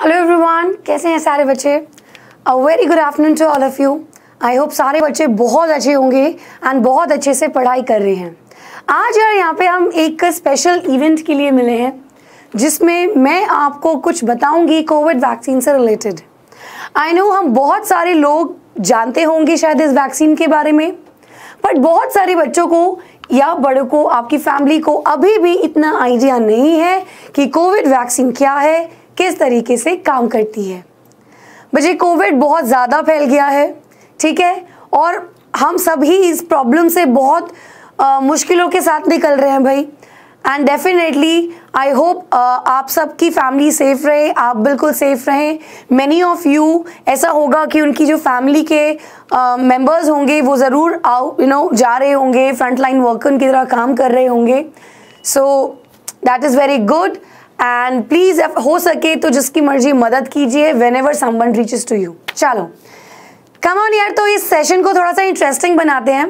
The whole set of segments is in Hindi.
हेलो एवरीवन कैसे हैं सारे बच्चे a very good afternoon to all of you I hope सारे बच्चे बहुत अच्छे होंगे एंड बहुत अच्छे से पढ़ाई कर रहे हैं आज यार यहाँ पे हम एक स्पेशल इवेंट के लिए मिले हैं जिसमें मैं आपको कुछ बताऊंगी कोविड वैक्सीन से रिलेटेड आई नो हम बहुत सारे लोग जानते होंगे शायद इस वैक्सीन के बारे में बट बहुत सारे बच्चों को या बड़ों को आपकी फैमिली को अभी भी इतना आइडिया नहीं है कि कोविड वैक्सीन क्या है किस तरीके से काम करती है बजे कोविड बहुत ज़्यादा फैल गया है ठीक है और हम सभी इस प्रॉब्लम से बहुत आ, मुश्किलों के साथ निकल रहे हैं भाई एंड डेफिनेटली आई होप आप सबकी फैमिली सेफ रहे आप बिल्कुल सेफ रहें मैनी ऑफ़ यू ऐसा होगा कि उनकी जो फैमिली के मेम्बर्स uh, होंगे वो ज़रूर आउ यू नो जा रहे होंगे फ्रंट लाइन वर्कर की तरह काम कर रहे होंगे so that is very good and please हो सके तो जिसकी मर्जी मदद कीजिए whenever someone reaches to you चलो कम ऑन यार तो इस सेशन को थोड़ा सा इंटरेस्टिंग बनाते हैं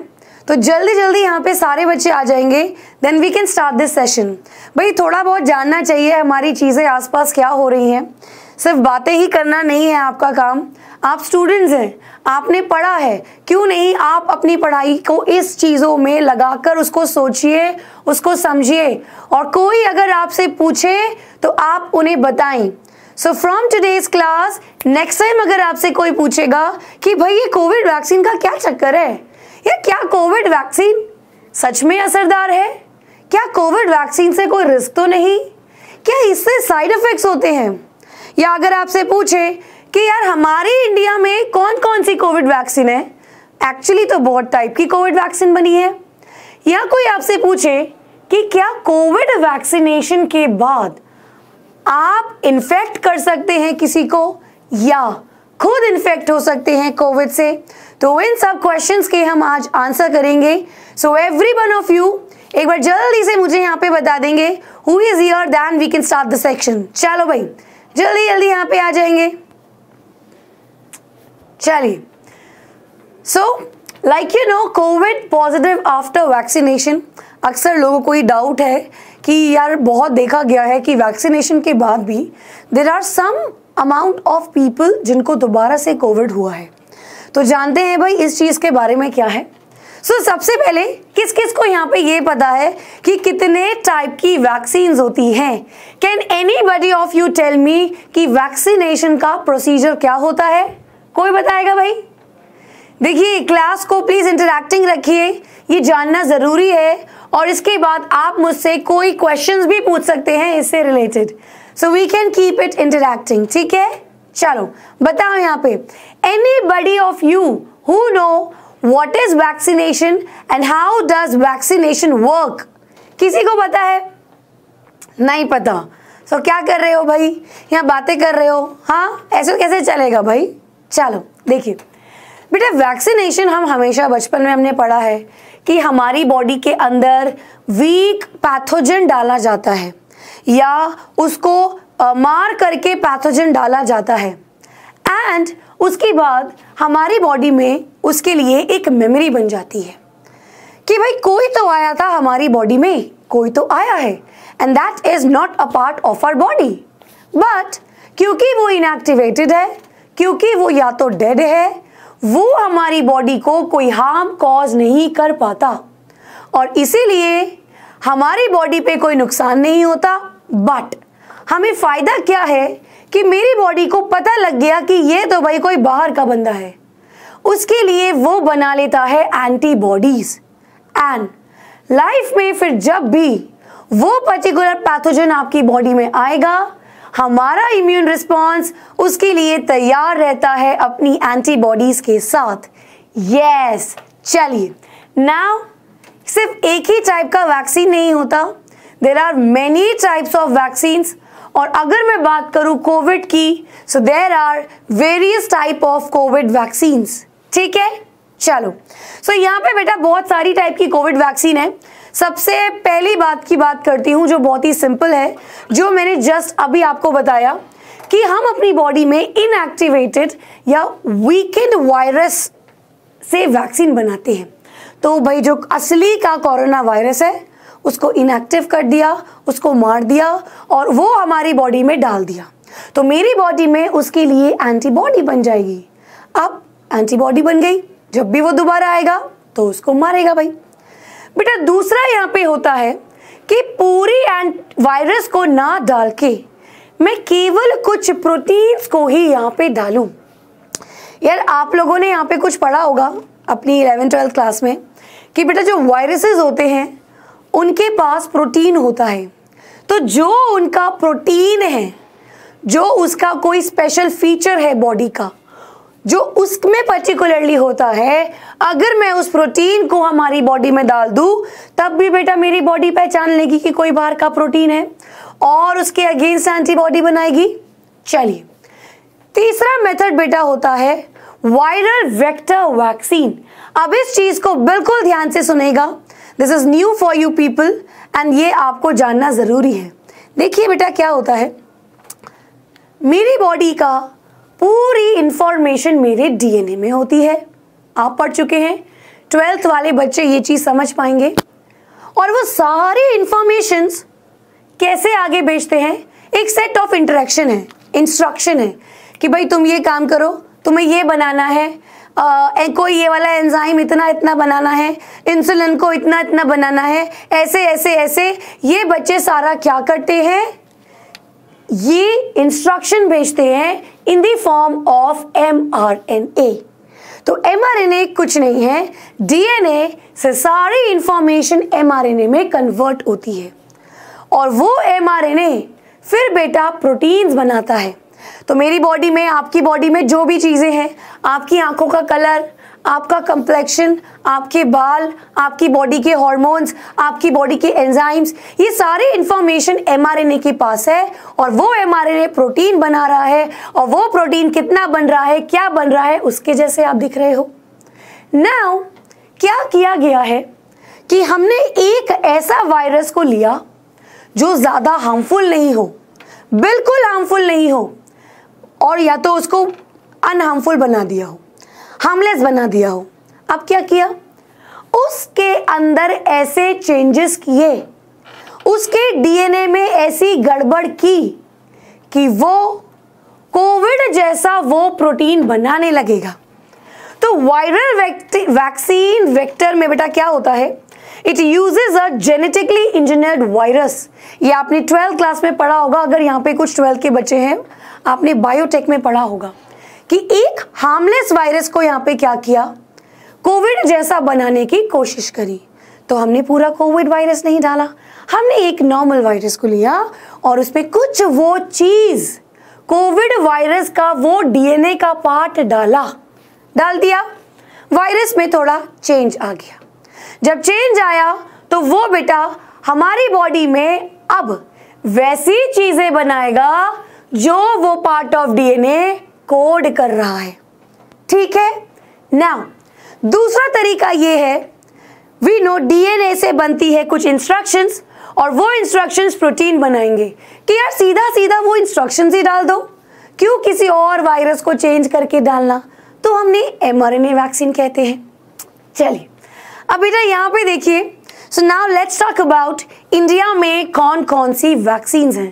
तो जल्दी जल्दी यहाँ पे सारे बच्चे आ जाएंगे then we can start this session भाई थोड़ा बहुत जानना चाहिए हमारी चीज़ें आसपास क्या हो रही हैं सिर्फ बातें ही करना नहीं है आपका काम आप स्टूडेंट्स हैं आपने पढ़ा है क्यों नहीं आप अपनी पढ़ाई को इस चीज़ों में लगाकर उसको सोचिए उसको समझिए और कोई अगर आपसे पूछे तो आप उन्हें बताएं so from today's class next time अगर आपसे कोई पूछेगा कि भाई ये कोविड वैक्सीन का क्या चक्कर है या क्या कोविड वैक्सीन सच में असरदार है क्या कोविड वैक्सीन से कोई रिस्क तो नहीं क्या इससे साइड इफेक्ट्स होते हैं या अगर आपसे पूछे कि यार हमारे इंडिया में कौन कौन सी कोविड वैक्सीन है एक्चुअली तो बहुत टाइप की कोविड वैक्सीन बनी है या कोई आपसे पूछे कि क्या कोविड वैक्सीनेशन के बाद आप इन्फेक्ट कर सकते हैं किसी को या खुद इन्फेक्ट हो सकते हैं कोविड से तो इन सब क्वेश्चंस के हम आज आंसर करेंगे so every one of you एक बार जल्दी से मुझे यहाँ पे बता देंगे who is here then we can start the section चलो भाई जल्दी जल्दी यहाँ पे आ जाएंगे चलिए so like you know covid positive after vaccination अक्सर लोगों को ये डाउट है कि यार बहुत देखा गया है कि वैक्सीनेशन के बाद भी there are some amount of people जिनको दोबारा से कोविड हुआ है तो जानते हैं भाई इस चीज़ के बारे में क्या है सो so, सबसे पहले किस किस को यहाँ पे ये पता है कि कितने टाइप की वैक्सीन होती हैं can anybody of you tell me कि वैक्सीनेशन का प्रोसीजर क्या होता है कोई बताएगा भाई देखिए क्लास को प्लीज़ इंटरेक्टिंग रखिए ये जानना ज़रूरी है और इसके बाद आप मुझसे कोई क्वेश्चंस भी पूछ सकते हैं इससे related so we can keep it interacting ठीक है चलो बताओ यहाँ पे anybody of you who know what is vaccination and how does vaccination work किसी को पता है नहीं पता सो so, क्या कर रहे हो भाई यहाँ बातें कर रहे हो हाँ ऐसे कैसे चलेगा भाई चलो देखिए बेटा वैक्सीनेशन हम हमेशा बचपन में हमने पढ़ा है कि हमारी बॉडी के अंदर वीक पैथोजन डाला जाता है या उसको मार करके पैथोजन डाला जाता है एंड उसके बाद हमारी बॉडी में उसके लिए एक मेमोरी बन जाती है कि भाई कोई तो आया था हमारी बॉडी में कोई तो आया है and that is not a part of our body but क्योंकि वो इनएक्टिवेटेड है क्योंकि वो या तो डेड है वो हमारी बॉडी को कोई हार्म कॉज नहीं कर पाता और इसीलिए हमारी बॉडी पे कोई नुकसान नहीं होता बट हमें फ़ायदा क्या है कि मेरी बॉडी को पता लग गया कि ये तो भाई कोई बाहर का बंदा है उसके लिए वो बना लेता है एंटीबॉडीज एंड लाइफ में फिर जब भी वो पर्टिकुलर पैथोजन आपकी बॉडी में आएगा हमारा इम्यून रिस्पॉन्स उसके लिए तैयार रहता है अपनी एंटीबॉडीज के साथ यस चलिए नाउ सिर्फ एक ही टाइप का वैक्सीन नहीं होता there are many types of vaccines और अगर मैं बात करूँ कोविड की so there are various type of covid vaccine ठीक है चलो सो so, यहाँ पे बेटा बहुत सारी टाइप की कोविड वैक्सीन है सबसे पहली बात की बात करती हूँ जो बहुत ही सिंपल है जो मैंने जस्ट अभी आपको बताया कि हम अपनी बॉडी में इनएक्टिवेटेड या वीकेंड वायरस से वैक्सीन बनाते हैं तो भाई जो असली का कोरोना वायरस है उसको इनएक्टिव कर दिया उसको मार दिया और वो हमारी बॉडी में डाल दिया तो मेरी बॉडी में उसके लिए एंटीबॉडी बन जाएगी अब एंटीबॉडी बन गई जब भी वो दोबारा आएगा तो उसको मारेगा भाई बेटा दूसरा यहाँ पे होता है कि पूरी वायरस को ना डाल के मैं केवल कुछ प्रोटीन्स को ही यहाँ पे डालूं यार आप लोगों ने यहाँ पे कुछ पढ़ा होगा अपनी इलेवन ट्वेल्थ क्लास में कि बेटा जो वायरसेस होते हैं उनके पास प्रोटीन होता है तो जो उनका प्रोटीन है जो उसका कोई स्पेशल फीचर है बॉडी का जो उसमें पर्टिकुलरली होता है अगर मैं उस प्रोटीन को हमारी बॉडी में डाल दूं तब भी बेटा मेरी बॉडी पहचान लेगी कि कोई बाहर का प्रोटीन है और उसके अगेंस्ट एंटीबॉडी बनाएगी चलिए तीसरा मेथड बेटा होता है वायरल वेक्टर वैक्सीन अब इस चीज को बिल्कुल ध्यान से सुनेगा this is new for you people and ये आपको जानना ज़रूरी है देखिए बेटा क्या होता है मेरी बॉडी का पूरी इंफॉर्मेशन मेरे डीएनए में होती है आप पढ़ चुके हैं ट्वेल्थ वाले बच्चे ये चीज़ समझ पाएंगे और वो सारी इंफॉर्मेशन कैसे आगे भेजते हैं एक सेट ऑफ इंटरेक्शन है इंस्ट्रक्शन है कि भाई तुम ये काम करो तुम्हें ये बनाना है आ, कोई ये वाला एंजाइम इतना इतना बनाना है इंसुलिन को इतना इतना बनाना है ऐसे ऐसे ऐसे ये बच्चे सारा क्या करते हैं ये इंस्ट्रक्शन भेजते हैं in the form of M R N A तो ए कुछ नहीं है डीएनए से सारी इंफॉर्मेशन ए में कन्वर्ट होती है और वो ए फिर बेटा प्रोटीन्स बनाता है तो मेरी बॉडी में आपकी बॉडी में जो भी चीज़ें हैं आपकी आंखों का कलर आपका कंप्लेक्शन आपके बाल आपकी बॉडी के हॉर्मोन्स आपकी बॉडी के एंजाइम्स ये सारे इंफॉर्मेशन एम के पास है और वो एम प्रोटीन बना रहा है और वो प्रोटीन कितना बन रहा है क्या बन रहा है उसके जैसे आप दिख रहे हो नाउ क्या किया गया है कि हमने एक ऐसा वायरस को लिया जो ज़्यादा हार्मफुल नहीं हो बिल्कुल हार्मफुल नहीं हो और या तो उसको अनहार्मफुल बना दिया हो हार्मलेस बना दिया हो अब क्या किया उसके अंदर ऐसे चेंजेस किए उसके डीएनए में ऐसी गड़बड़ की कि वो कोविड जैसा वो प्रोटीन बनाने लगेगा तो वायरल वैक्सीन वेक्टर में बेटा क्या होता है it uses a genetically engineered virus ये आपने ट्वेल्थ क्लास में पढ़ा होगा अगर यहाँ पे कुछ ट्वेल्थ के बच्चे हैं आपने बायोटेक में पढ़ा होगा कि एक हार्मलेस वायरस को यहाँ पे क्या किया कोविड जैसा बनाने की कोशिश करी तो हमने पूरा कोविड वायरस नहीं डाला हमने एक नॉर्मल वायरस को लिया और उसमें कुछ वो चीज़ कोविड वायरस का वो डीएनए का पार्ट डाला डाल दिया वायरस में थोड़ा चेंज आ गया जब चेंज आया तो वो बेटा हमारी बॉडी में अब वैसी चीज़ें बनाएगा जो वो पार्ट ऑफ डीएनए कोड कर रहा है ठीक है ना दूसरा तरीका ये है वी नो डीएनए से बनती है कुछ इंस्ट्रक्शंस और वो इंस्ट्रक्शंस प्रोटीन बनाएंगे कि यार सीधा सीधा वो इंस्ट्रक्शंस ही डाल दो क्यों किसी और वायरस को चेंज करके डालना तो हमने एम वैक्सीन कहते हैं चलिए अब बेटा यहाँ पे देखिए so now let's talk about India में कौन कौन सी वैक्सीन हैं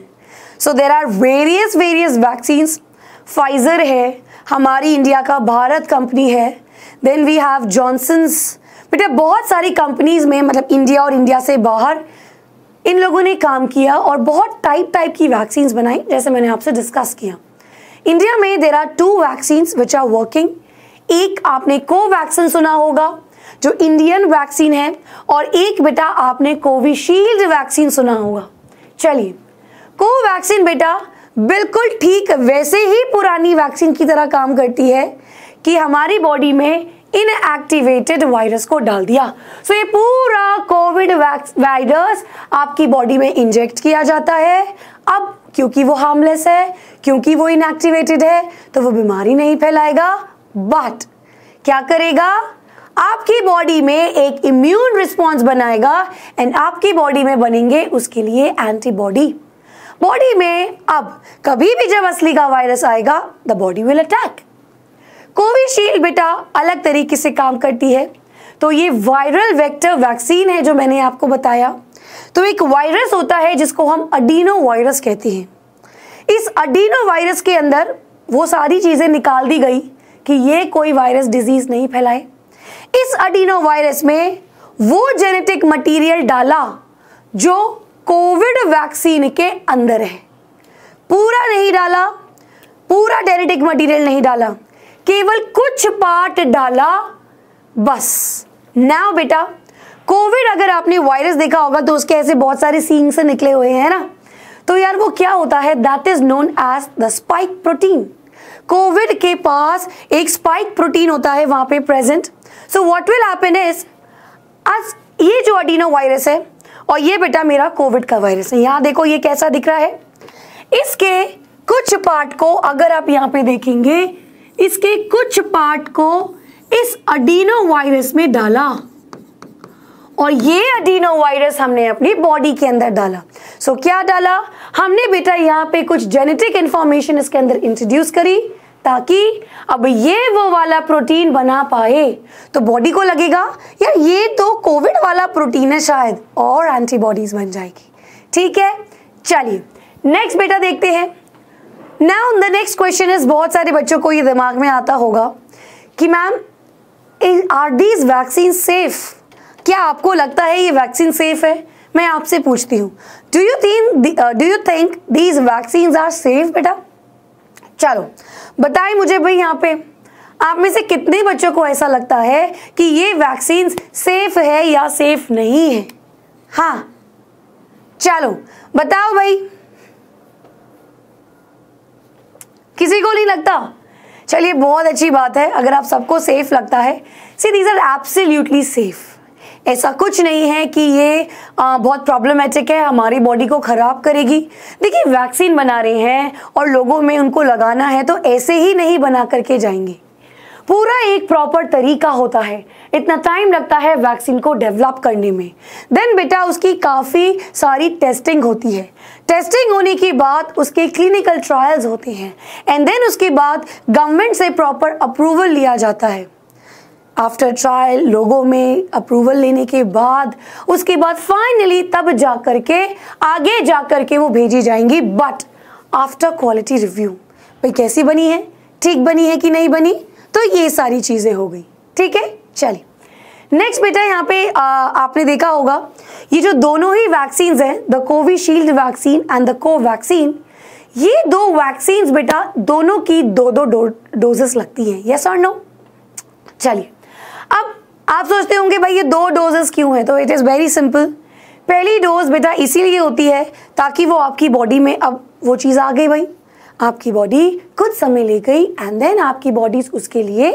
so there are various various vaccine Pfizer है हमारी इंडिया का भारत कंपनी है देन वी हैव जॉनसन्स बेटा बहुत सारी कंपनीज में मतलब इंडिया और इंडिया से बाहर इन लोगों ने काम किया और बहुत टाइप टाइप की वैक्सीन बनाई जैसे मैंने आपसे डिस्कस किया इंडिया में there are two vaccine which are working एक आपने कोवैक्सीन सुना होगा जो इंडियन वैक्सीन है और एक बेटा आपने कोविशील्ड वैक्सीन सुना होगा चलिए कोवैक्सीन बेटा बिल्कुल ठीक वैसे ही पुरानी वैक्सीन की तरह काम करती है कि हमारी बॉडी में इनएक्टिवेटेड वायरस को डाल दिया सो so ये पूरा कोविड वायरस आपकी बॉडी में इंजेक्ट किया जाता है अब क्योंकि वो हार्मलेस है क्योंकि वो इनएक्टिवेटेड है तो वो बीमारी नहीं फैलाएगा बट क्या करेगा आपकी बॉडी में एक इम्यून रिस्पॉन्स बनाएगा एंड आपकी बॉडी में बनेंगे उसके लिए एंटीबॉडी बॉडी में अब कभी भी जब असली का वायरस आएगा the body will attack Covishield बेटा अलग तरीके से काम करती है तो ये वायरल वेक्टर वैक्सीन है जो मैंने आपको बताया तो एक वायरस होता है जिसको हम अडीनो वायरस कहते हैं इस अडीनो वायरस के अंदर वो सारी चीज़ें निकाल दी गई कि ये कोई वायरस डिजीज नहीं फैलाए इस अडीनो वायरस में वो जेनेटिक मटेरियल डाला जो कोविड वैक्सीन के अंदर है पूरा नहीं डाला पूरा डेनेटिक मटेरियल नहीं डाला केवल कुछ पार्ट डाला बस ना बेटा कोविड अगर आपने वायरस देखा होगा तो उसके ऐसे बहुत सारे सीन से निकले हुए हैं ना तो यार वो क्या होता है that is known as the spike protein covid के पास एक स्पाइक प्रोटीन होता है वहां पे present so what will happen is आज ये जो अडीनो वायरस है और ये बेटा मेरा कोविड का वायरस है यहाँ देखो ये कैसा दिख रहा है इसके कुछ पार्ट को अगर आप यहाँ पे देखेंगे इसके कुछ पार्ट को इस अडीनो वायरस में डाला और ये अडीनो वायरस हमने अपनी बॉडी के अंदर डाला सो so, क्या डाला हमने बेटा यहाँ पे कुछ जेनेटिक इंफॉर्मेशन इसके अंदर इंट्रोड्यूस करी ताकि अब ये वो वाला प्रोटीन बना पाए तो बॉडी को लगेगा यार ये तो कोविड वाला प्रोटीन है शायद और एंटीबॉडीज बन जाएगी ठीक है चलिए नेक्स्ट बेटा देखते हैं now the next question is बहुत सारे बच्चों को ये दिमाग में आता होगा कि ma'am are these vaccine safe क्या आपको लगता है ये वैक्सीन सेफ है मैं आपसे पूछती हूँ do you think do you think these vaccine are safe बेटा चलो बताए मुझे भाई यहाँ पे आप में से कितने बच्चों को ऐसा लगता है कि ये वैक्सीन सेफ है या सेफ नहीं है हाँ चलो बताओ भाई किसी को नहीं लगता चलिए बहुत अच्छी बात है अगर आप सबको सेफ लगता है see these are absolutely safe ऐसा कुछ नहीं है कि ये आ, बहुत प्रॉब्लमेटिक है हमारी बॉडी को ख़राब करेगी देखिए वैक्सीन बना रहे हैं और लोगों में उनको लगाना है तो ऐसे ही नहीं बना करके जाएंगे पूरा एक प्रॉपर तरीका होता है इतना टाइम लगता है वैक्सीन को डेवलप करने में देन बेटा उसकी काफ़ी सारी टेस्टिंग होती है टेस्टिंग होने के बाद उसके क्लिनिकल ट्रायल्स होते हैं एंड देन उसके बाद गवर्नमेंट से प्रॉपर अप्रूवल लिया जाता है आफ्टर ट्रायल लोगों में अप्रूवल लेने के बाद उसके बाद फाइनली तब जा कर के आगे जा कर के वो भेजी जाएंगी बट आफ्टर क्वालिटी रिव्यू भाई कैसी बनी है ठीक बनी है कि नहीं बनी तो ये सारी चीज़ें हो गई ठीक है चलिए नेक्स्ट बेटा यहाँ पे आ, आपने देखा होगा ये जो दोनों ही वैक्सीन हैं the Covishield vaccine and the Covaxin ये दो वैक्सीन बेटा दोनों की दो दो डोजेस लगती हैं यस और नो चलिए अब आप सोचते होंगे भाई ये दो डोजेस क्यों है तो इट इज़ वेरी सिंपल पहली डोज बेटा इसीलिए होती है ताकि वो आपकी बॉडी में अब वो चीज़ आ गई भाई आपकी बॉडी कुछ समय ले गई एंड देन आपकी बॉडी उसके लिए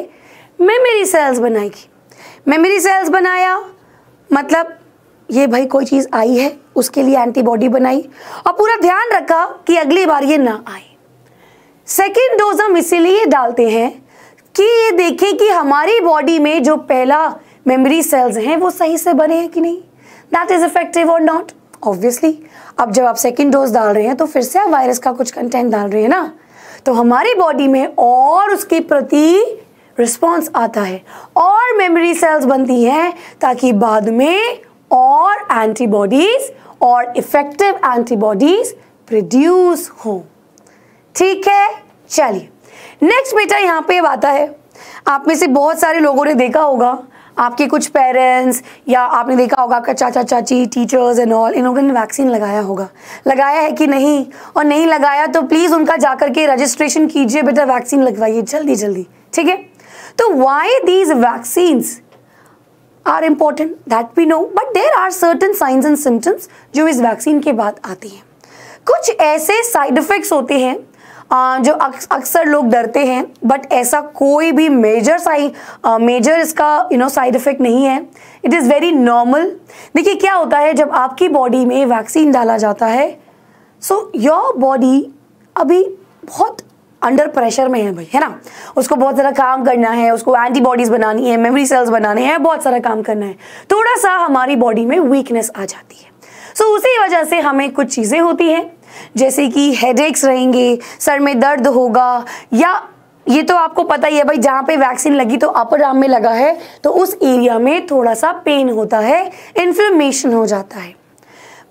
मेमोरी सेल्स बनाएगी मेमोरी सेल्स बनाया मतलब ये भाई कोई चीज़ आई है उसके लिए एंटीबॉडी बनाई और पूरा ध्यान रखा कि अगली बार ये ना आए सेकेंड डोज हम इसीलिए डालते हैं कि ये देखें कि हमारी बॉडी में जो पहला मेमोरी सेल्स हैं वो सही से बने हैं कि नहीं दैट इज इफेक्टिव और नॉट ऑब्वियसली अब जब आप सेकेंड डोज डाल रहे हैं तो फिर से आप वायरस का कुछ कंटेंट डाल रहे हैं ना तो हमारी बॉडी में और उसके प्रति रिस्पॉन्स आता है और मेमोरी सेल्स बनती हैं ताकि बाद में और एंटीबॉडीज और इफेक्टिव एंटीबॉडीज प्रोड्यूस हो ठीक है चलिए नेक्स्ट बेटा यहाँ पे आता है आप में से बहुत सारे लोगों ने देखा होगा आपके कुछ पेरेंट्स या आपने देखा होगा आपका चाचा चाची टीचर्स एंड ऑल इन लोगों ने वैक्सीन लगाया होगा लगाया है कि नहीं और नहीं लगाया तो प्लीज़ उनका जा के रजिस्ट्रेशन कीजिए बेटा वैक्सीन लगवाइए जल्दी जल्दी ठीक है तो why these vaccines are important that we know but there are certain signs and symptoms जो इस वैक्सीन के बाद आती हैं कुछ ऐसे साइड इफेक्ट्स होते हैं जो अक्सर लोग डरते हैं बट ऐसा कोई भी मेजर साइड मेजर इसका यू नो साइड इफ़ेक्ट नहीं है इट इज़ वेरी नॉर्मल देखिए क्या होता है जब आपकी बॉडी में वैक्सीन डाला जाता है सो योर बॉडी अभी बहुत अंडर प्रेशर में है भाई है ना उसको बहुत सारा काम करना है उसको एंटीबॉडीज़ बनानी है मेमोरी सेल्स बनाने हैं बहुत सारा काम करना है थोड़ा सा हमारी बॉडी में वीकनेस आ जाती है सो so, उसी वजह से हमें कुछ चीज़ें होती हैं जैसे कि हेडेक्स रहेंगे सर में दर्द होगा या ये तो आपको पता ही है भाई जहाँ पे वैक्सीन लगी तो अपर आर्म में लगा है तो उस एरिया में थोड़ा सा पेन होता है इन्फ्लेमेशन हो जाता है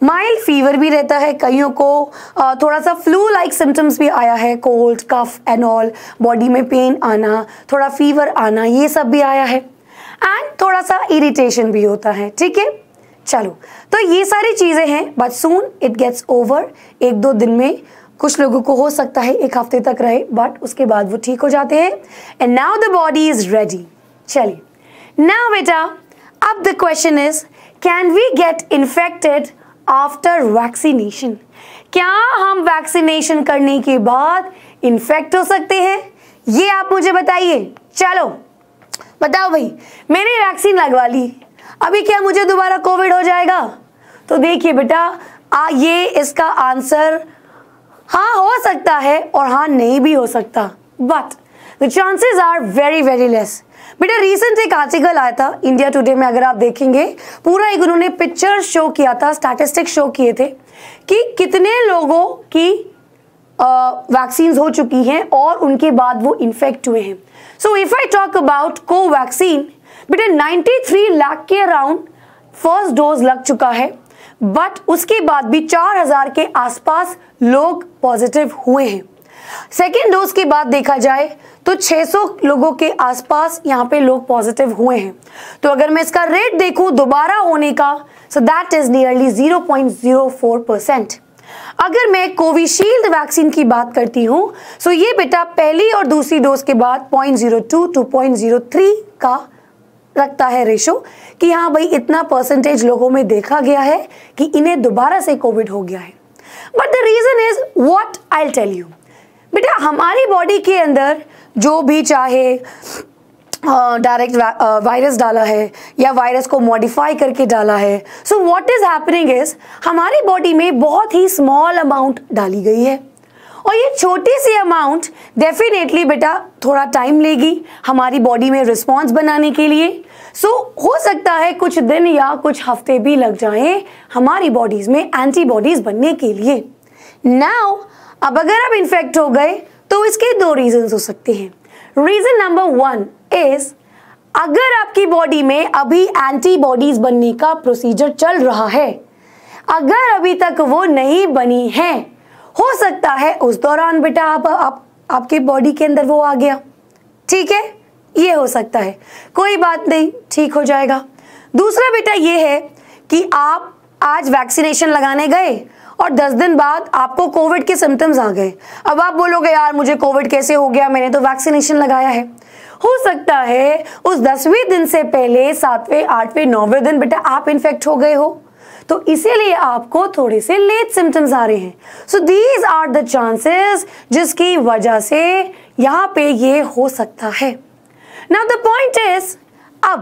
माइल्ड फीवर भी रहता है कईयों को थोड़ा सा फ्लू लाइक सिम्टम्स भी आया है cold cough and all body में पेन आना थोड़ा फीवर आना ये सब भी आया है एंड थोड़ा सा इरिटेशन भी होता है ठीक है चलो तो ये सारी चीज़ें हैं but soon it gets over एक दो दिन में कुछ लोगों को हो सकता है एक हफ्ते तक रहे बट उसके बाद वो ठीक हो जाते हैं and now the body is ready चलिए नाउ बेटा अब the question is can we get infected after vaccination क्या हम वैक्सीनेशन करने के बाद इन्फेक्ट हो सकते हैं ये आप मुझे बताइए चलो बताओ भाई मैंने वैक्सीन लगवा ली अभी क्या मुझे दोबारा कोविड हो जाएगा तो देखिए बेटा आ ये इसका आंसर हाँ हो सकता है और हाँ नहीं भी हो सकता but the chances are very very less बेटा रिसेंट एक आर्टिकल आया था इंडिया टुडे में अगर आप देखेंगे पूरा एक उन्होंने पिक्चर शो किया था स्टैटिस्टिक्स शो किए थे कि कितने लोगों की वैक्सीन हो चुकी हैं और उनके बाद वो इन्फेक्ट हुए हैं so if I talk about Covaxin बेटे 93 लाख के अराउंड फर्स्ट डोज लग चुका है बट उसके बाद भी 4000 के आसपास लोग पॉजिटिव हुए हैं सेकेंड डोज के बाद देखा जाए तो 600 लोगों के आसपास यहाँ पे लोग पॉजिटिव हुए हैं तो अगर मैं इसका रेट देखूं दोबारा होने का so that is nearly 0.04 percent अगर मैं कोविशील्ड वैक्सीन की बात करती हूँ सो ये बेटा पहली और दूसरी डोज के बाद 0.02 टू 0.03 का रखता है रेशो कि हाँ भाई इतना परसेंटेज लोगों में देखा गया है कि इन्हें दोबारा से कोविड हो गया है but the reason is what I tell you बेटा हमारी बॉडी के अंदर जो भी चाहे डायरेक्ट वायरस डाला है या वायरस को मॉडिफाई करके डाला है so what is happening is हमारी बॉडी में बहुत ही स्मॉल अमाउंट डाली गई है और ये छोटी सी अमाउंट डेफिनेटली बेटा थोड़ा टाइम लेगी हमारी बॉडी में रिस्पॉन्स बनाने के लिए सो so, हो सकता है कुछ दिन या कुछ हफ्ते भी लग जाएं हमारी बॉडीज में एंटीबॉडीज बनने के लिए नाउ अब अगर आप इन्फेक्ट हो गए तो इसके दो रीजन हो सकते हैं रीजन नंबर वन इज अगर आपकी बॉडी में अभी एंटीबॉडीज बनने का प्रोसीजर चल रहा है अगर अभी तक वो नहीं बनी है हो सकता है उस दौरान बेटा आप, आप आपके बॉडी के अंदर वो आ गया ठीक है ये हो सकता है कोई बात नहीं ठीक हो जाएगा दूसरा बेटा ये है कि आप आज वैक्सीनेशन लगाने गए और 10 दिन बाद आपको कोविड के सिम्टम्स आ गए अब आप बोलोगे यार मुझे कोविड कैसे हो गया मैंने तो वैक्सीनेशन लगाया है हो सकता है उस दसवें दिन से पहले सातवें आठवें नौवें दिन बेटा आप इन्फेक्ट हो गए हो तो इसीलिए आपको थोड़े से लेट सिम्टम्स आ रहे हैं so these are the chances जिसकी वजह से यहाँ पे ये हो सकता है नाउ द पॉइंट इज अब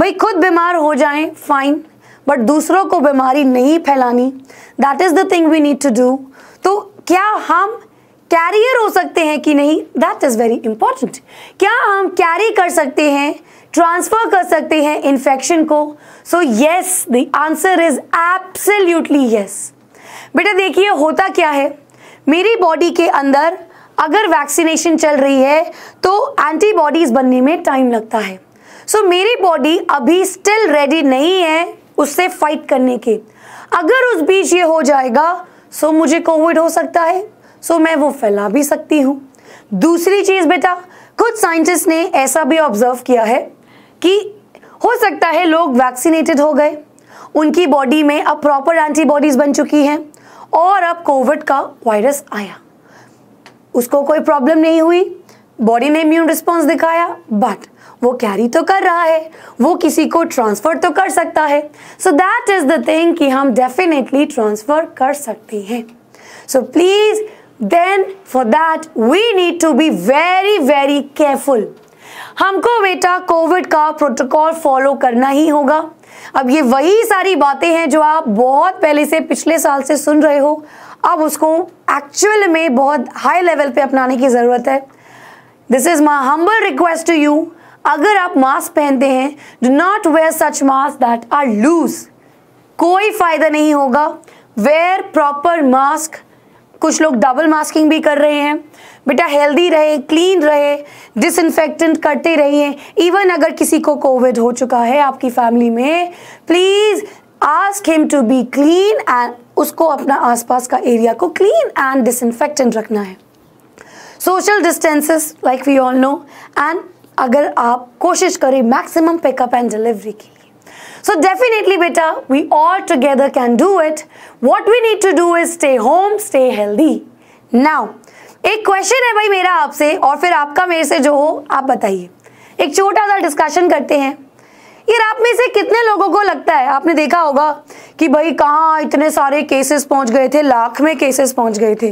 भाई खुद बीमार हो जाए फाइन बट दूसरों को बीमारी नहीं फैलानी that is the thing we need to do तो क्या हम कैरियर हो सकते हैं कि नहीं दैट इज़ वेरी इंपॉर्टेंट क्या हम कैरी कर सकते हैं ट्रांसफर कर सकते हैं इन्फेक्शन को so yes the answer is absolutely yes बेटा देखिए होता क्या है मेरी बॉडी के अंदर अगर वैक्सीनेशन चल रही है तो एंटीबॉडीज बनने में टाइम लगता है सो so, मेरी बॉडी अभी स्टिल रेडी नहीं है उससे फाइट करने के अगर उस बीच ये हो जाएगा सो so मुझे कोविड हो सकता है सो so मैं वो फैला भी सकती हूँ दूसरी चीज़ बेटा कुछ साइंटिस्ट ने ऐसा भी ऑब्जर्व किया है कि हो सकता है लोग वैक्सीनेटेड हो गए उनकी बॉडी में अब प्रॉपर एंटीबॉडीज बन चुकी हैं और अब कोविड का वायरस आया उसको कोई प्रॉब्लम नहीं हुई बॉडी ने इम्यून रिस्पॉन्स दिखाया बट वो कैरी तो कर रहा है वो किसी को ट्रांसफ़र तो कर सकता है so that is the thing कि हम डेफिनेटली ट्रांसफ़र कर सकते हैं so please then for that we need to be very very careful हमको बेटा कोविड का प्रोटोकॉल फॉलो करना ही होगा अब ये वही सारी बातें हैं जो आप बहुत पहले से पिछले साल से सुन रहे हो अब उसको एक्चुअल में बहुत हाई लेवल पे अपनाने की ज़रूरत है this is my humble request to you अगर आप मास्क पहनते हैं do not wear such mask that are loose कोई फायदा नहीं होगा वेयर प्रॉपर मास्क कुछ लोग डबल मास्किंग भी कर रहे हैं बेटा हेल्दी रहे क्लीन रहे डिसइनफेक्टेंट करते रहिए इवन अगर किसी को कोविड हो चुका है आपकी फैमिली में please ask him to be clean and उसको अपना आसपास का एरिया को क्लीन एंड डिसइनफेक्टेंट रखना है social distances like we all know and अगर आप कोशिश करें मैक्सिमम पिकअप एंड डिलीवरी की So definitely beta, we all together can do it. What we need to do is stay home, stay healthy. Now, एक क्वेश्चन है भाई मेरा आपसे और फिर आपका मेरे से जो हो आप बताइए एक छोटा सा डिस्कशन करते हैं यार आप में से कितने लोगों को लगता है आपने देखा होगा कि भाई कहाँ इतने सारे केसेस पहुंच गए थे लाख में केसेस पहुंच गए थे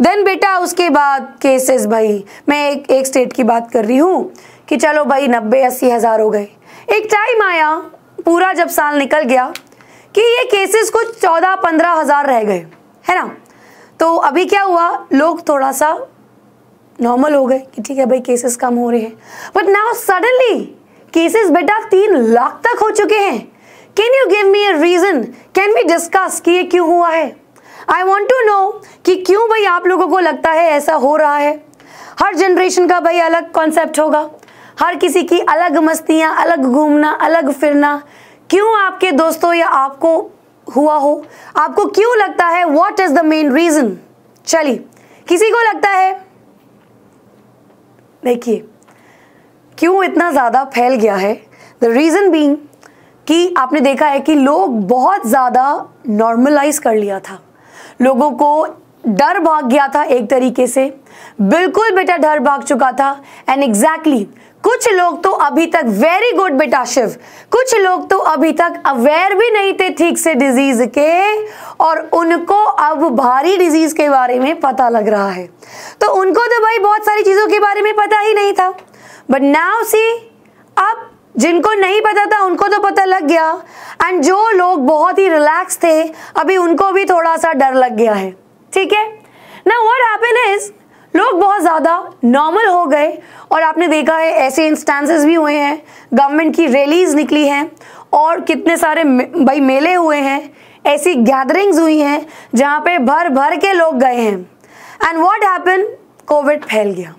देन बेटा उसके बाद केसेस भाई मैं एक एक स्टेट की बात कर रही हूँ कि चलो भाई नब्बे अस्सी हज़ार हो गए एक टाइम आया पूरा जब साल निकल गया कि ये केसेस कुछ चौदह पंद्रह हज़ार रह गए है ना तो अभी क्या हुआ लोग थोड़ा सा नॉर्मल हो गए कि ठीक है भाई केसेस कम हो रहे हैं बट नाउ सडनली केसेस बेटा तीन लाख तक हो चुके हैं can you give me a reason can we discuss कि ये क्यों हुआ है आई वॉन्ट टू नो कि क्यों भाई आप लोगों को लगता है ऐसा हो रहा है हर जनरेशन का भाई अलग कॉन्सेप्ट होगा हर किसी की अलग मस्तियाँ अलग घूमना अलग फिरना क्यों आपके दोस्तों या आपको हुआ हो आपको क्यों लगता है what is the main reason चलिए किसी को लगता है देखिए क्यों इतना ज़्यादा फैल गया है द रीज़न बींग कि आपने देखा है कि लोग बहुत ज़्यादा नॉर्मलाइज कर लिया था लोगों को डर भाग गया था एक तरीके से बिल्कुल बेटा डर भाग चुका था एंड एग्जैक्टली exactly, कुछ लोग तो अभी तक वेरी गुड बेटा शिव कुछ लोग तो अभी तक अवेयर भी नहीं थे ठीक से डिजीज के और उनको अब भारी डिजीज के बारे में पता लग रहा है तो उनको तो भाई बहुत सारी चीजों के बारे में पता ही नहीं था बट नाउ सी अब जिनको नहीं पता था उनको तो पता लग गया एंड जो लोग बहुत ही रिलैक्स थे अभी उनको भी थोड़ा सा डर लग गया है ठीक है ना वट हैपन इज़ लोग बहुत ज़्यादा नॉर्मल हो गए और आपने देखा है ऐसे इंस्टेंसेस भी हुए हैं गवर्नमेंट की रैलीज निकली हैं और कितने सारे भाई मेले हुए हैं ऐसी गैदरिंग्स हुई हैं जहाँ पे भर भर के लोग गए हैं एंड वॉट हैपन कोविड फैल गया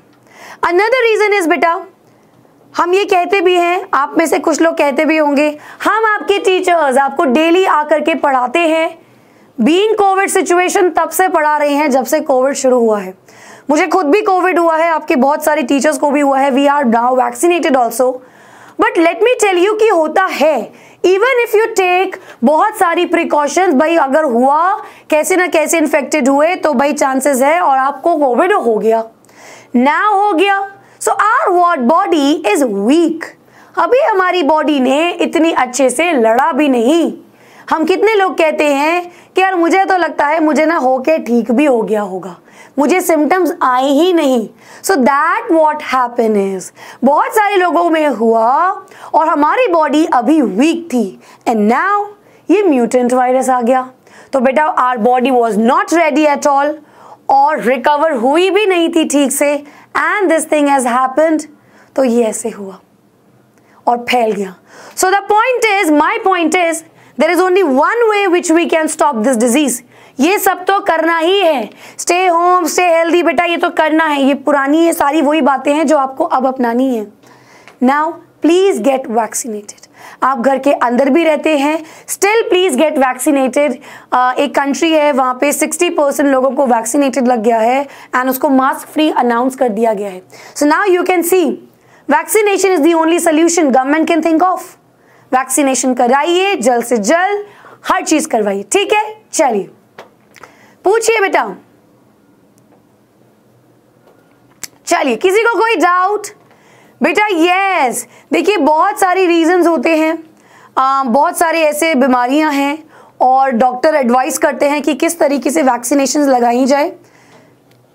अनदर रीज़न इज़ बेटा हम ये कहते भी हैं आप में से कुछ लोग कहते भी होंगे हम आपके टीचर्स आपको डेली आकर के पढ़ाते हैं बीइंग कोविड सिचुएशन तब से पढ़ा रहे हैं जब से कोविड शुरू हुआ है मुझे खुद भी कोविड हुआ है आपके बहुत सारे टीचर्स को भी हुआ है we are now vaccinated also but let me tell you कि होता है इवन इफ यू टेक बहुत सारी प्रिकॉशंस भाई अगर हुआ कैसे ना कैसे इन्फेक्टेड हुए तो भाई चांसेस है और आपको कोविड हो गया ना हो गया so our what body is weak अभी हमारी बॉडी ने इतनी अच्छे से लड़ा भी नहीं हम कितने लोग कहते हैं कि यार मुझे तो लगता है मुझे ना होके ठीक भी हो गया होगा मुझे सिम्टम्स आए ही नहीं सो दैट वॉट हैपन बहुत सारे लोगों में हुआ और हमारी बॉडी अभी वीक थी एंड नाउ ये म्यूटेंट वायरस आ गया तो बेटा our body was not ready at all और रिकवर हुई भी नहीं थी ठीक से and this thing has happened तो ये ऐसे हुआ और फैल गया so the point is my point is there is only one way which we can stop this disease ये सब तो करना ही है स्टे होम स्टे हेल्दी बेटा ये तो करना है ये पुरानी है सारी वही बातें हैं जो आपको अब अपनानी है नाउ प्लीज़ गेट वैक्सीनेटेड आप घर के अंदर भी रहते हैं स्टिल प्लीज़ गेट वैक्सीनेटेड एक कंट्री है वहाँ पे 60 परसेंट लोगों को वैक्सीनेटेड लग गया है एंड उसको मास्क फ्री अनाउंस कर दिया गया है so now you can see vaccination is the only solution government can think of vaccination कराइए जल्द से जल्द हर चीज़ करवाइए ठीक है चलिए पूछिए बेटा चलिए किसी को कोई डाउट बेटा यस देखिए बहुत सारी रीजंस होते हैं आ, बहुत सारे ऐसे बीमारियां हैं और डॉक्टर एडवाइस करते हैं कि किस तरीके से वैक्सीनेशन लगाई जाए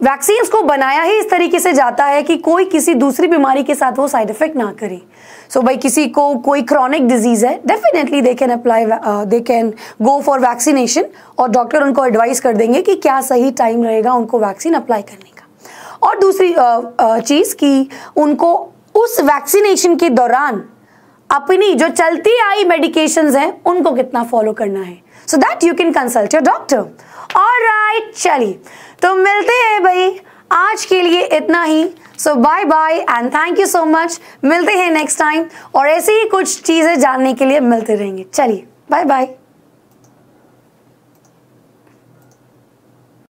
वैक्सीन्स को बनाया ही इस तरीके से जाता है कि कोई किसी दूसरी बीमारी के साथ वो साइड इफेक्ट ना करे सो so, भाई किसी को कोई क्रॉनिक डिजीज है definitely they can apply they can go for vaccination और डॉक्टर उनको एडवाइस कर देंगे कि क्या सही टाइम रहेगा उनको वैक्सीन अप्लाई करने का और दूसरी uh, uh, चीज़ कि उनको उस वैक्सीनेशन के दौरान अपनी जो चलती आई मेडिकेशन है उनको कितना फॉलो करना है so that you can consult your doctor और चलिए तो मिलते हैं भाई आज के लिए इतना ही so bye bye and thank you so much मिलते हैं नेक्स्ट टाइम और ऐसी ही कुछ चीज़ें जानने के लिए मिलते रहेंगे चलिए बाय बाय